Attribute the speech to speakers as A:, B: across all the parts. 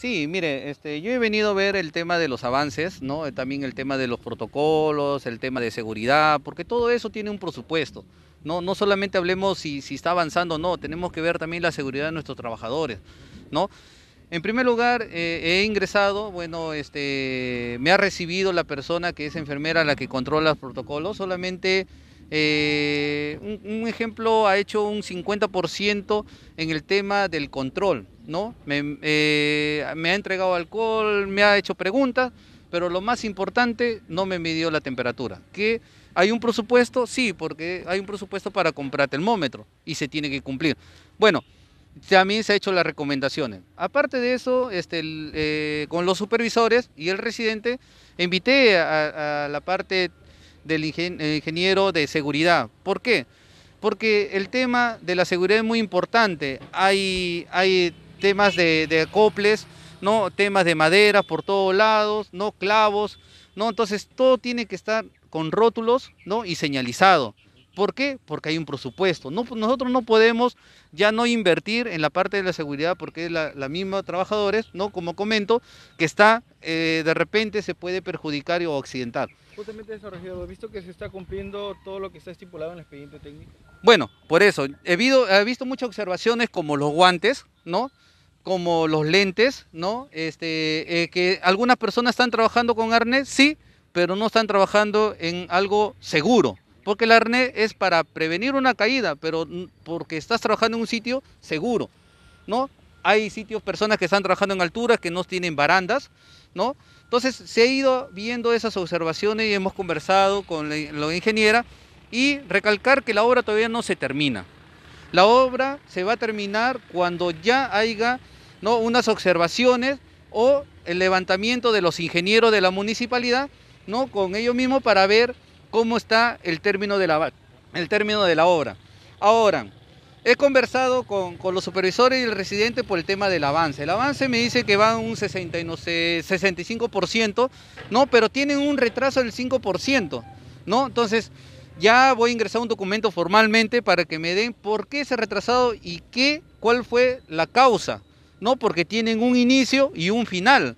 A: Sí, mire, este, yo he venido a ver el tema de los avances, ¿no? Eh, también el tema de los protocolos, el tema de seguridad, porque todo eso tiene un presupuesto. No, no solamente hablemos si, está avanzando o no, tenemos que ver también la seguridad de nuestros trabajadores, ¿no? En primer lugar, eh, he ingresado, bueno, este, me ha recibido la persona que es enfermera, la que controla los protocolos, solamente eh, un, ejemplo ha hecho un 50% en el tema del control, ¿no? Eh, me, ha entregado alcohol, me ha hecho preguntas, pero lo más importante, no me midió la temperatura. ¿Que hay un presupuesto? Sí, porque hay un presupuesto para comprar termómetro y se tiene que cumplir. Bueno, también se ha hecho las recomendaciones. Aparte de eso, este, eh, con los supervisores y el residente, invité a, a la parte del eh, ingeniero de seguridad. ¿Por qué? Porque el tema de la seguridad es muy importante. Hay, hay temas de, de acoples, ¿no? temas de madera por todos lados, ¿no? clavos, ¿no? Entonces todo tiene que estar con rótulos ¿no? y señalizado. ¿Por qué? Porque hay un presupuesto. nosotros no podemos ya no invertir en la parte de la seguridad porque es la, la misma trabajadores, ¿no? Como comento, que está eh, de repente se puede perjudicar o accidentar. Justamente eso, visto que se está cumpliendo todo lo que está estipulado en el expediente técnico? Bueno, por eso, he, visto muchas observaciones como los guantes, ¿no? como los lentes, ¿no? Este, eh, que algunas personas están trabajando con arnés, sí, pero no están trabajando en algo seguro. Porque el arnés es para prevenir una caída, pero porque estás trabajando en un sitio seguro, ¿no? Hay sitios, personas que están trabajando en alturas que no tienen barandas, ¿no? Entonces se ha ido viendo esas observaciones y hemos conversado con la, ingeniera y recalcar que la obra todavía no se termina. La obra se va a terminar cuando ya haya ¿no? unas observaciones o el levantamiento de los ingenieros de la municipalidad, ¿no? Con ellos mismos para ver cómo está el término de la, el término de la obra. Ahora, he conversado con, los supervisores y el residente por el tema del avance. El avance me dice que va a un 60, 65%, ¿no? pero tienen un retraso del 5%. ¿no? Entonces, ya voy a ingresar un documento formalmente para que me den por qué se ha retrasado y qué, cuál fue la causa. ¿no? Porque tienen un inicio y un final.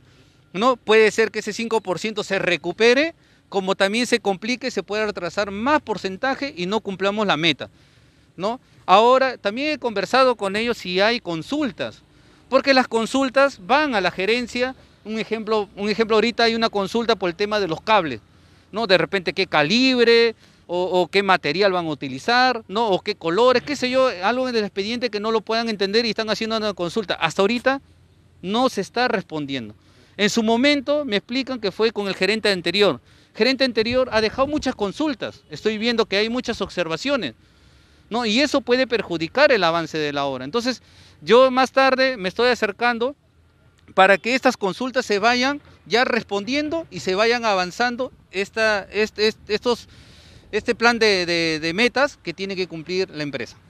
A: ¿no? Puede ser que ese 5% se recupere como también se complique, se puede retrasar más porcentaje y no cumplamos la meta. ¿no? Ahora, también he conversado con ellos si hay consultas, porque las consultas van a la gerencia. Un ejemplo, un ejemplo ahorita hay una consulta por el tema de los cables, ¿no? De repente qué calibre o, qué material van a utilizar, ¿no? O qué colores, qué sé yo, algo en el expediente que no lo puedan entender y están haciendo una consulta. Hasta ahorita no se está respondiendo. En su momento me explican que fue con el gerente anterior, gerente anterior ha dejado muchas consultas, estoy viendo que hay muchas observaciones, ¿no? Y eso puede perjudicar el avance de la obra. Entonces, yo más tarde me estoy acercando para que estas consultas se vayan ya respondiendo y se vayan avanzando este, este, estos, este plan de metas que tiene que cumplir la empresa.